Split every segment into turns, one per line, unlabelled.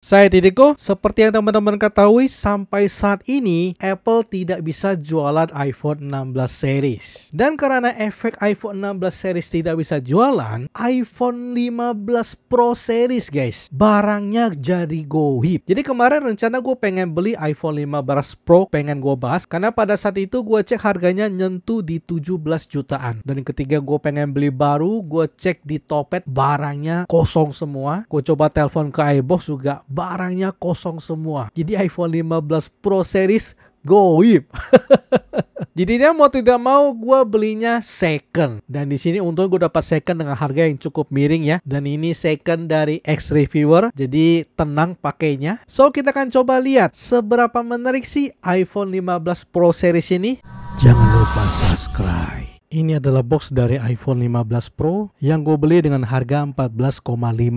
Saya Tidiko. seperti yang teman-teman ketahui sampai saat ini Apple tidak bisa jualan iPhone 16 series. Dan karena efek iPhone 16 series tidak bisa jualan, iPhone 15 Pro series guys, barangnya jadi gohib. Jadi kemarin rencana gue pengen beli iPhone 15 Pro, pengen gue bahas karena pada saat itu gue cek harganya nyentuh di 17 jutaan. Dan ketiga gue pengen beli baru, gue cek di Topet barangnya kosong semua. Gue coba telepon ke iBox juga barangnya kosong semua. Jadi iPhone 15 Pro series goib. dia mau tidak mau gue belinya second. Dan di sini untung gue dapat second dengan harga yang cukup miring ya. Dan ini second dari X Reviewer. Jadi tenang pakainya. So kita akan coba lihat seberapa menarik sih iPhone 15 Pro series ini. Jangan lupa subscribe. Ini adalah box dari iPhone 15 Pro yang gue beli dengan harga 14,5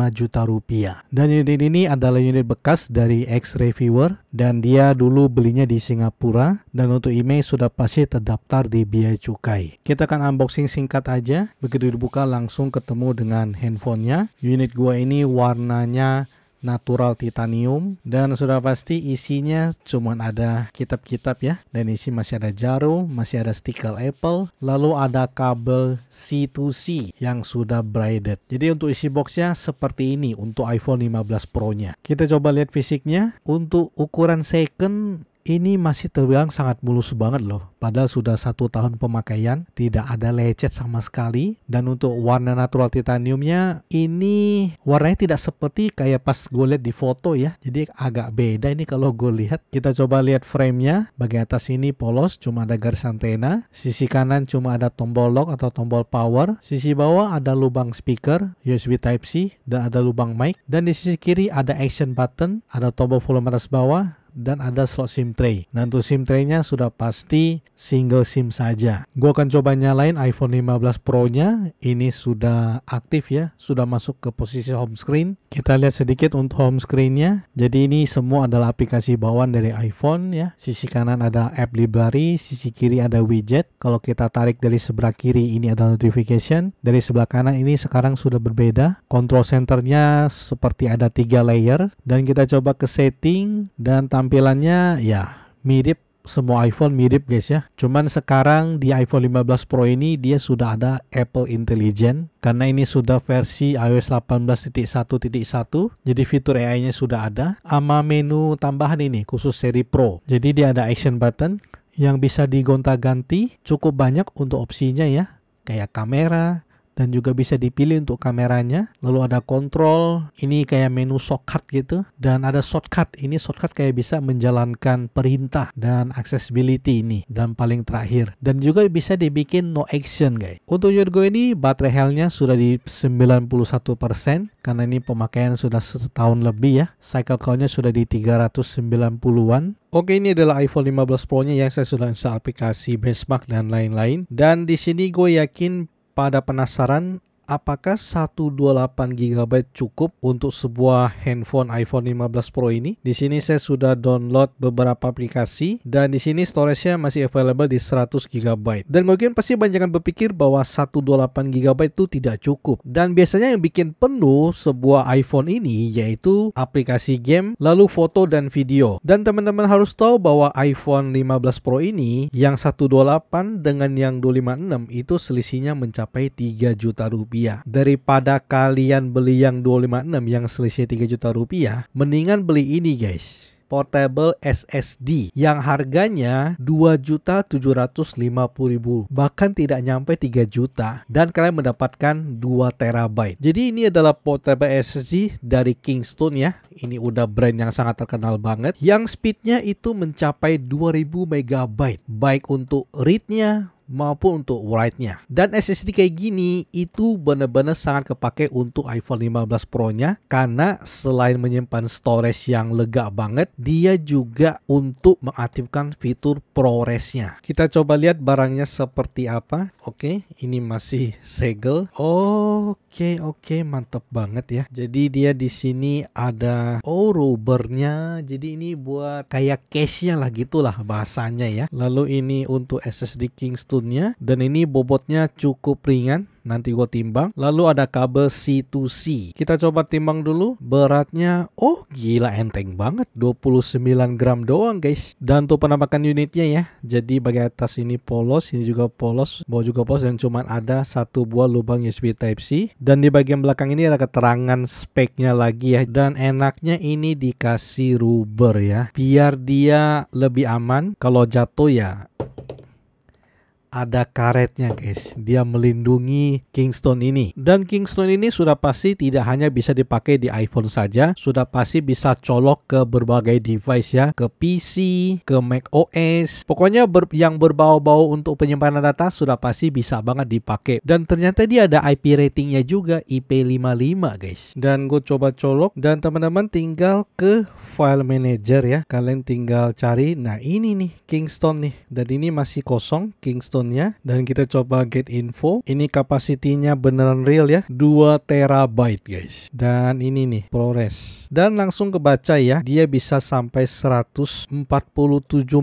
juta rupiah. Dan unit ini adalah unit bekas dari X Reviewer dan dia dulu belinya di Singapura dan untuk IMEI sudah pasti terdaftar di Biaya Cukai. Kita akan unboxing singkat aja. Begitu dibuka langsung ketemu dengan handphonenya. Unit gua ini warnanya natural titanium dan sudah pasti isinya cuma ada kitab-kitab ya dan isi masih ada jarum masih ada stikel Apple lalu ada kabel C2C yang sudah braided jadi untuk isi boxnya seperti ini untuk iPhone 15 Pro nya kita coba lihat fisiknya untuk ukuran second ini masih terbilang sangat mulus banget loh. Padahal sudah satu tahun pemakaian, tidak ada lecet sama sekali. Dan untuk warna natural titaniumnya, ini warnanya tidak seperti kayak pas gue lihat di foto ya. Jadi agak beda ini kalau gue lihat. Kita coba lihat framenya. Bagian atas ini polos, cuma ada garis antena. Sisi kanan cuma ada tombol lock atau tombol power. Sisi bawah ada lubang speaker, USB Type-C, dan ada lubang mic. Dan di sisi kiri ada action button, ada tombol volume atas bawah, dan ada slot SIM tray. Nah untuk SIM tray-nya sudah pasti single SIM saja. Gue akan coba nyalain iPhone 15 Pro-nya. Ini sudah aktif ya, sudah masuk ke posisi home screen. Kita lihat sedikit untuk home screen-nya. Jadi ini semua adalah aplikasi bawaan dari iPhone ya. Sisi kanan ada app library, sisi kiri ada widget. Kalau kita tarik dari sebelah kiri ini ada notification. Dari sebelah kanan ini sekarang sudah berbeda. Control center-nya seperti ada tiga layer dan kita coba ke setting dan tampil penampilannya ya mirip semua iPhone mirip guys ya. Cuman sekarang di iPhone 15 Pro ini dia sudah ada Apple Intelligent karena ini sudah versi iOS 18.1.1. Jadi fitur AI-nya sudah ada sama menu tambahan ini khusus seri Pro. Jadi dia ada action button yang bisa digonta-ganti cukup banyak untuk opsinya ya. Kayak kamera, dan juga bisa dipilih untuk kameranya. Lalu ada kontrol, ini kayak menu shortcut gitu dan ada shortcut. Ini shortcut kayak bisa menjalankan perintah dan accessibility ini dan paling terakhir. Dan juga bisa dibikin no action guys. Untuk Yorgo ini baterai healthnya sudah di 91% karena ini pemakaian sudah setahun lebih ya. Cycle countnya sudah di 390-an. Oke ini adalah iPhone 15 Pro nya yang saya sudah install aplikasi benchmark dan lain-lain. Dan di sini gue yakin pada penasaran apakah 128 GB cukup untuk sebuah handphone iPhone 15 Pro ini? Di sini saya sudah download beberapa aplikasi dan di sini storage-nya masih available di 100 GB. Dan mungkin pasti banyak yang berpikir bahwa 128 GB itu tidak cukup. Dan biasanya yang bikin penuh sebuah iPhone ini yaitu aplikasi game, lalu foto dan video. Dan teman-teman harus tahu bahwa iPhone 15 Pro ini yang 128 dengan yang 256 itu selisihnya mencapai 3 juta rupiah rupiah. Daripada kalian beli yang 256 yang selisih 3 juta rupiah, mendingan beli ini guys portable SSD yang harganya 2.750.000 bahkan tidak nyampe 3 juta dan kalian mendapatkan 2 terabyte. Jadi ini adalah portable SSD dari Kingston ya. Ini udah brand yang sangat terkenal banget yang speednya itu mencapai 2000 megabyte, baik untuk read-nya maupun untuk white-nya. Dan SSD kayak gini itu benar-benar sangat kepake untuk iPhone 15 Pro-nya karena selain menyimpan storage yang lega banget, dia juga untuk mengaktifkan fitur ProRes-nya. Kita coba lihat barangnya seperti apa. Oke, ini masih segel. Oke, oke, mantap banget ya. Jadi dia di sini ada oh rubbernya. Jadi ini buat kayak case-nya lah gitulah bahasanya ya. Lalu ini untuk SSD Kingston stunnya dan ini bobotnya cukup ringan nanti gue timbang. Lalu ada kabel C2C. Kita coba timbang dulu beratnya. Oh gila enteng banget 29 gram doang guys. Dan untuk penampakan unitnya ya. Jadi bagian atas ini polos, ini juga polos, bawah juga polos dan cuma ada satu buah lubang USB Type-C. Dan di bagian belakang ini ada keterangan speknya lagi ya. Dan enaknya ini dikasih rubber ya. Biar dia lebih aman. Kalau jatuh ya ada karetnya guys. Dia melindungi Kingston ini. Dan Kingston ini sudah pasti tidak hanya bisa dipakai di iPhone saja, sudah pasti bisa colok ke berbagai device ya, ke PC, ke Mac OS. Pokoknya ber yang berbau-bau untuk penyimpanan data sudah pasti bisa banget dipakai. Dan ternyata dia ada IP ratingnya juga IP55 guys. Dan gue coba colok dan teman-teman tinggal ke file manager ya. Kalian tinggal cari. Nah ini nih Kingston nih. Dan ini masih kosong Kingston dan kita coba get info. Ini kapasitinya beneran real ya, 2 terabyte guys. Dan ini nih ProRes. Dan langsung kebaca ya, dia bisa sampai 147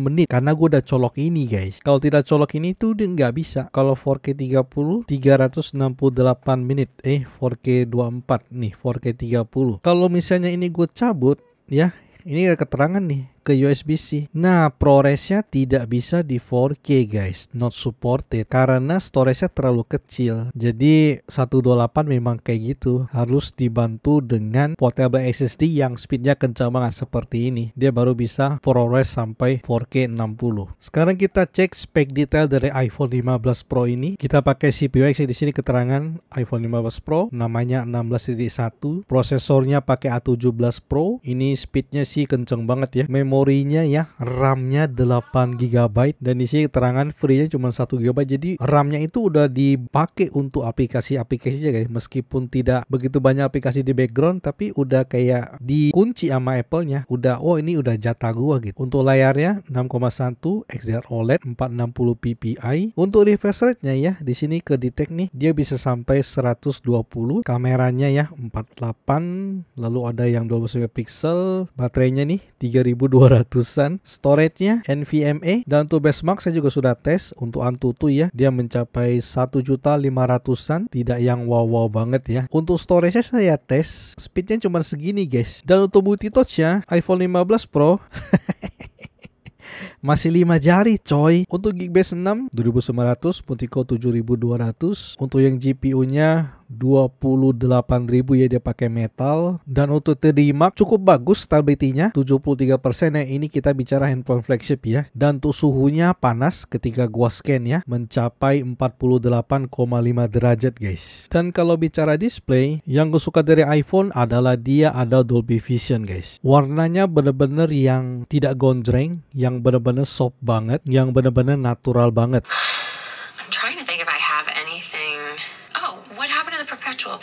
menit karena gue udah colok ini guys. Kalau tidak colok ini tuh dia nggak bisa. Kalau 4K 30 368 menit. Eh 4K 24 nih, 4K 30. Kalau misalnya ini gue cabut ya, ini ada keterangan nih ke USB-C. Nah, ProResnya tidak bisa di 4K guys, not supported karena storage-nya terlalu kecil. Jadi 128 memang kayak gitu, harus dibantu dengan portable SSD yang speednya kencang banget seperti ini. Dia baru bisa ProRes sampai 4K 60. Sekarang kita cek spek detail dari iPhone 15 Pro ini. Kita pakai CPU X di sini keterangan iPhone 15 Pro, namanya 16.1, prosesornya pakai A17 Pro. Ini speednya sih kenceng banget ya. Memang memorinya ya RAM-nya 8 GB dan isi keterangan free-nya cuma 1 GB jadi RAM-nya itu udah dipakai untuk aplikasi-aplikasi aja guys meskipun tidak begitu banyak aplikasi di background tapi udah kayak dikunci sama Apple-nya udah oh ini udah jatah gua gitu untuk layarnya 6,1 XDR OLED 460 ppi untuk refresh rate-nya ya di sini ke detect nih dia bisa sampai 120 kameranya ya 48 lalu ada yang 12 pixel baterainya nih 3200 200-an storage-nya NVMe dan untuk benchmark saya juga sudah tes untuk Antutu ya dia mencapai satu juta lima an tidak yang wow-wow banget ya untuk storage-nya saya tes speed-nya cuma segini guys dan untuk booty touch-nya iPhone 15 Pro Masih lima jari coy. Untuk Geekbench 6 2900, Puntico 7200. Untuk yang GPU-nya 28.000 ya dia pakai metal dan untuk terima cukup bagus stability-nya 73% ya ini kita bicara handphone flagship ya dan untuk suhunya panas ketika gua scan ya mencapai 48,5 derajat guys dan kalau bicara display yang gue suka dari iPhone adalah dia ada Dolby Vision guys warnanya bener-bener yang tidak gondreng yang bener-bener bener benar soft banget, yang bener-bener natural banget. Oh,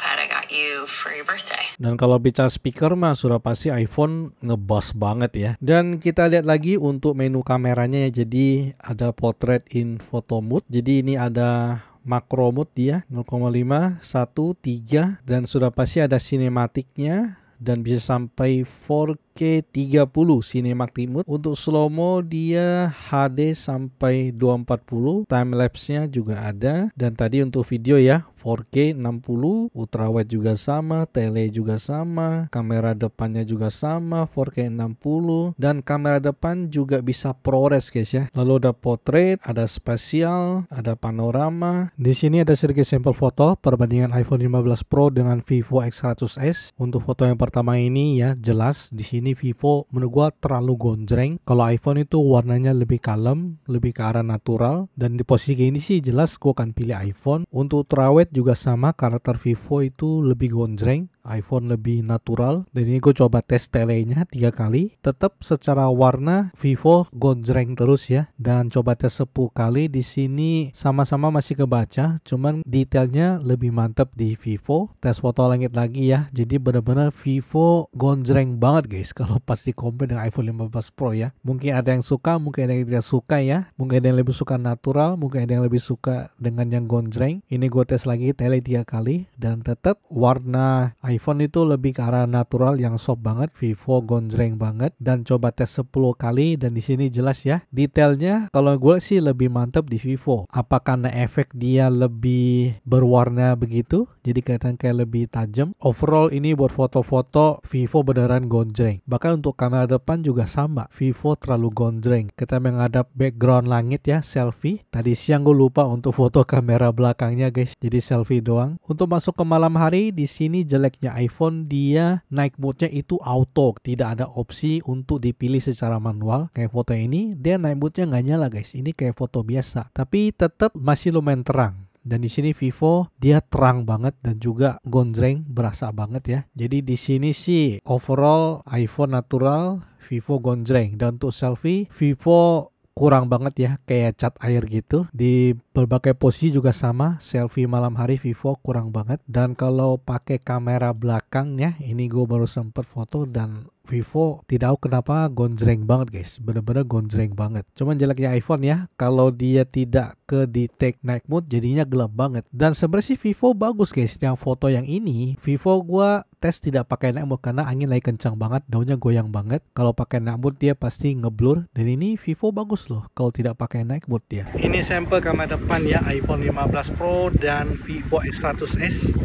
dan kalau bicara speaker mah sudah pasti iPhone ngebos banget ya. Dan kita lihat lagi untuk menu kameranya ya. Jadi ada portrait in photo mode. Jadi ini ada makro mode dia 0,5, 1, 3 dan sudah pasti ada sinematiknya dan bisa sampai 4 4 K30 cinema Timut. Untuk slow-mo dia HD sampai 240, time lapse-nya juga ada. Dan tadi untuk video ya, 4K 60, ultrawide juga sama, tele juga sama, kamera depannya juga sama, 4K 60 dan kamera depan juga bisa ProRes guys ya. Lalu ada portrait, ada spesial, ada panorama. Di sini ada sedikit sampel foto perbandingan iPhone 15 Pro dengan Vivo X100s. Untuk foto yang pertama ini ya jelas di sini ini Vivo menurut gua terlalu gonjreng. Kalau iPhone itu warnanya lebih kalem, lebih ke arah natural dan di posisi ini sih jelas gua akan pilih iPhone. Untuk terawet juga sama karakter Vivo itu lebih gonjreng iPhone lebih natural dan ini gue coba tes telenya tiga kali tetap secara warna Vivo gonjreng terus ya dan coba tes 10 kali di sini sama-sama masih kebaca cuman detailnya lebih mantap di Vivo tes foto langit lagi ya jadi benar-benar Vivo gonjreng banget guys kalau pasti compare dengan iPhone 15 Pro ya mungkin ada yang suka mungkin ada yang tidak suka ya mungkin ada yang lebih suka natural mungkin ada yang lebih suka dengan yang gonjreng ini gue tes lagi tele tiga kali dan tetap warna iPhone iPhone itu lebih ke arah natural yang soft banget, Vivo gonjreng banget dan coba tes 10 kali dan di sini jelas ya detailnya kalau gue sih lebih mantep di Vivo. Apa karena efek dia lebih berwarna begitu? Jadi kelihatan kayak lebih tajam. Overall ini buat foto-foto Vivo beneran gonjreng. Bahkan untuk kamera depan juga sama. Vivo terlalu gonjreng. Kita menghadap background langit ya selfie. Tadi siang gue lupa untuk foto kamera belakangnya guys. Jadi selfie doang. Untuk masuk ke malam hari di sini jeleknya layaknya iPhone dia naik moodnya itu auto tidak ada opsi untuk dipilih secara manual kayak foto ini dia naik moodnya nggak nyala guys ini kayak foto biasa tapi tetap masih lumayan terang dan di sini Vivo dia terang banget dan juga gondreng berasa banget ya. Jadi di sini sih overall iPhone natural Vivo gondreng dan untuk selfie Vivo kurang banget ya kayak cat air gitu di berbagai posisi juga sama selfie malam hari Vivo kurang banget dan kalau pakai kamera belakangnya ini gue baru sempet foto dan Vivo tidak tahu kenapa gonjreng banget guys bener-bener gonjreng banget cuman jeleknya iPhone ya kalau dia tidak ke detect night mode jadinya gelap banget dan sebenarnya sih Vivo bagus guys yang foto yang ini Vivo gua tes tidak pakai night mode karena angin lagi kencang banget daunnya goyang banget kalau pakai night mode dia pasti ngeblur dan ini Vivo bagus loh kalau tidak pakai night mode dia ini sampel kamera depan ya iPhone 15 Pro dan Vivo X100s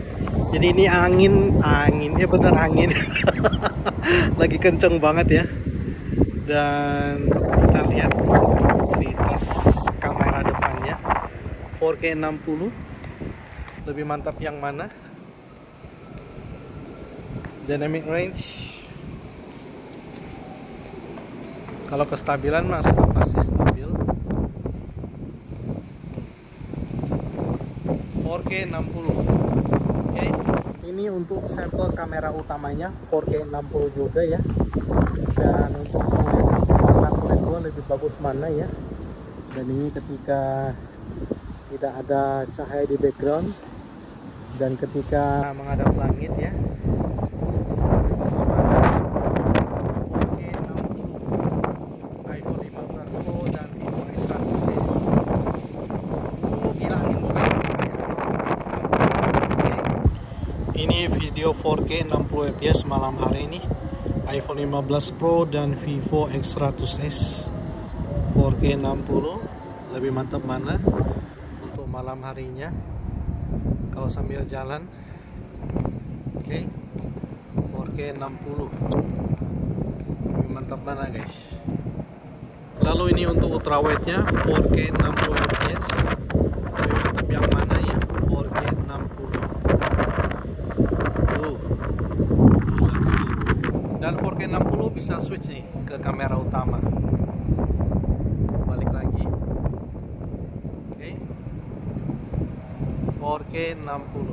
jadi ini angin angin ya bener angin lagi kenceng banget ya dan kita lihat kualitas kamera depannya 4K 60 lebih mantap yang mana dynamic range kalau kestabilan masuk pasti stabil 4K 60 ini untuk sampel kamera utamanya 4K 60 juga ya dan untuk warna kulit gua lebih bagus mana ya dan ini ketika tidak ada cahaya di background dan ketika menghadap langit ya ini video 4K 60 fps malam hari ini iPhone 15 Pro dan Vivo X100s 4K 60 lebih mantap mana untuk malam harinya kalau sambil jalan oke okay. 4K 60 lebih mantap mana guys lalu ini untuk ultrawide nya 4K 60 fps switch nih ke kamera utama balik lagi oke okay. 4K 60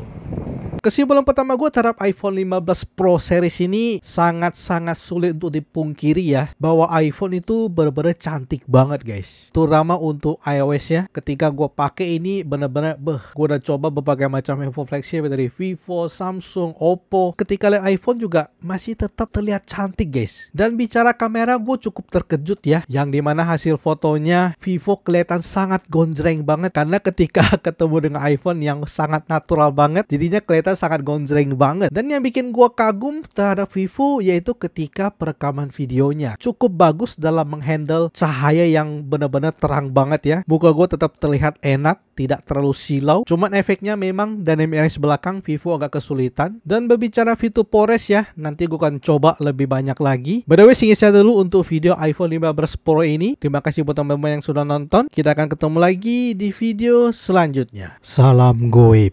Kesimpulan pertama gue terhadap iPhone 15 Pro series ini sangat-sangat sulit untuk dipungkiri ya bahwa iPhone itu benar-benar cantik banget guys. Terutama untuk iOS ya. Ketika gue pakai ini benar-benar beh. Gue udah coba berbagai macam handphone flagship dari Vivo, Samsung, Oppo. Ketika lihat iPhone juga masih tetap terlihat cantik guys. Dan bicara kamera gue cukup terkejut ya. Yang dimana hasil fotonya Vivo kelihatan sangat gonjreng banget. Karena ketika ketemu dengan iPhone yang sangat natural banget. Jadinya kelihatan sangat gonjreng banget. Dan yang bikin gua kagum terhadap Vivo yaitu ketika perekaman videonya. Cukup bagus dalam menghandle cahaya yang benar-benar terang banget ya. buka gua tetap terlihat enak, tidak terlalu silau. Cuman efeknya memang dynamic range belakang Vivo agak kesulitan. Dan berbicara fitur Pores ya, nanti gua akan coba lebih banyak lagi. By the way, singkat saya dulu untuk video iPhone 15 Pro ini. Terima kasih buat teman-teman yang sudah nonton. Kita akan ketemu lagi di video selanjutnya. Salam goib.